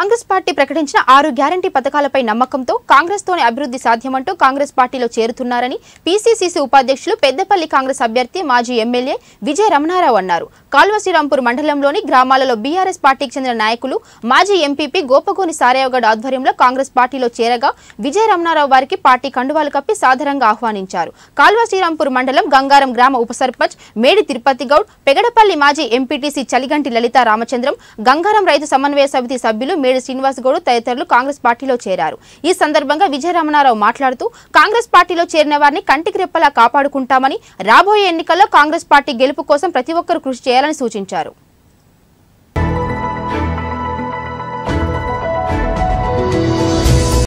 Congress party ప్రకటించిన ఆరు guarantee పథకాలపై నమ్మకంతో కాంగ్రెస్ తోనే అభివృద్ధి సాధ్యమంటూ కాంగ్రెస్ పార్టీలో చేరుతున్నారని పీసీసీసీ ఉపాధ్యక్షులు పెద్దపల్లి కాంగ్రెస్ అభ్యర్థి మాజీ ఎమ్మెల్యే విజయ రమణారావు అన్నారు కాల్వ శ్రీరాంపూర్ మండలంలోని గ్రామాలలో బీఆర్ఎస్ పార్టీకి చెందిన నాయకులు మాజీ ఎంపీపీ గోపగోని సారాయగడ్ ఆధ్వర్యంలో కాంగ్రెస్ పార్టీలో చేరగా విజయ రమణారావు వారికి పార్టీ కండువాలు కప్పి సాధారణంగా ఆహ్వానించారు కాల్వ శ్రీరాంపూర్ మండలం గంగారం గ్రామ ఉప సర్పంచ్ మేడి తిరుపతి గౌడ్ పెగడపల్లి మాజీ ఎంపీటీసీ చలిగంటి లలిత రామచంద్రం గంగారం రైతు సమన్వయ సమితి సభ్యులు వేడి శ్రీనివాస్ గౌడ్ తదితరులు కాంగ్రెస్ పార్టీలో చేరారు ఈ సందర్భంగా విజయరామనారావు మాట్లాడుతూ కాంగ్రెస్ పార్టీలో చేరిన వారిని కంటికి రెప్పలా కాపాడుకుంటామని రాబోయే ఎన్నికల్లో కాంగ్రెస్ పార్టీ గెలుపు కోసం ప్రతి ఒక్కరూ కృషి చేయాలని సూచించారు